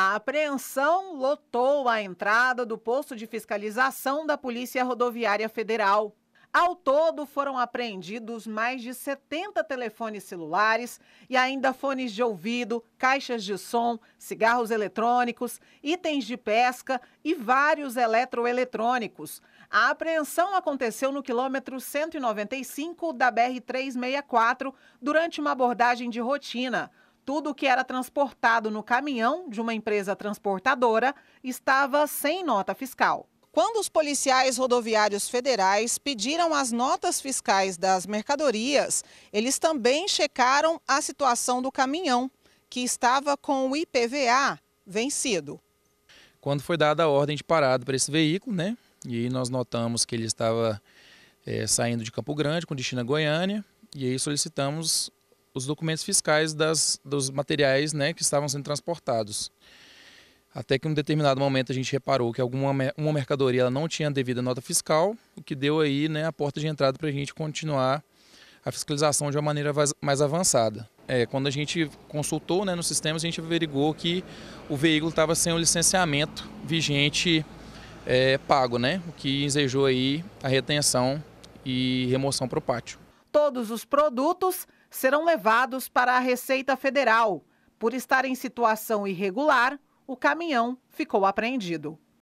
A apreensão lotou a entrada do posto de fiscalização da Polícia Rodoviária Federal. Ao todo, foram apreendidos mais de 70 telefones celulares e ainda fones de ouvido, caixas de som, cigarros eletrônicos, itens de pesca e vários eletroeletrônicos. A apreensão aconteceu no quilômetro 195 da BR-364 durante uma abordagem de rotina. Tudo que era transportado no caminhão de uma empresa transportadora estava sem nota fiscal. Quando os policiais rodoviários federais pediram as notas fiscais das mercadorias, eles também checaram a situação do caminhão, que estava com o IPVA vencido. Quando foi dada a ordem de parada para esse veículo, né? E nós notamos que ele estava é, saindo de Campo Grande com destino a Goiânia, e aí solicitamos os documentos fiscais das, dos materiais né, que estavam sendo transportados. Até que em um determinado momento a gente reparou que alguma uma mercadoria não tinha devida nota fiscal, o que deu aí né, a porta de entrada para a gente continuar a fiscalização de uma maneira mais avançada. É, quando a gente consultou né, no sistema, a gente averigou que o veículo estava sem o licenciamento vigente é, pago, né, o que ensejou aí a retenção e remoção para o pátio todos os produtos serão levados para a Receita Federal. Por estar em situação irregular, o caminhão ficou apreendido.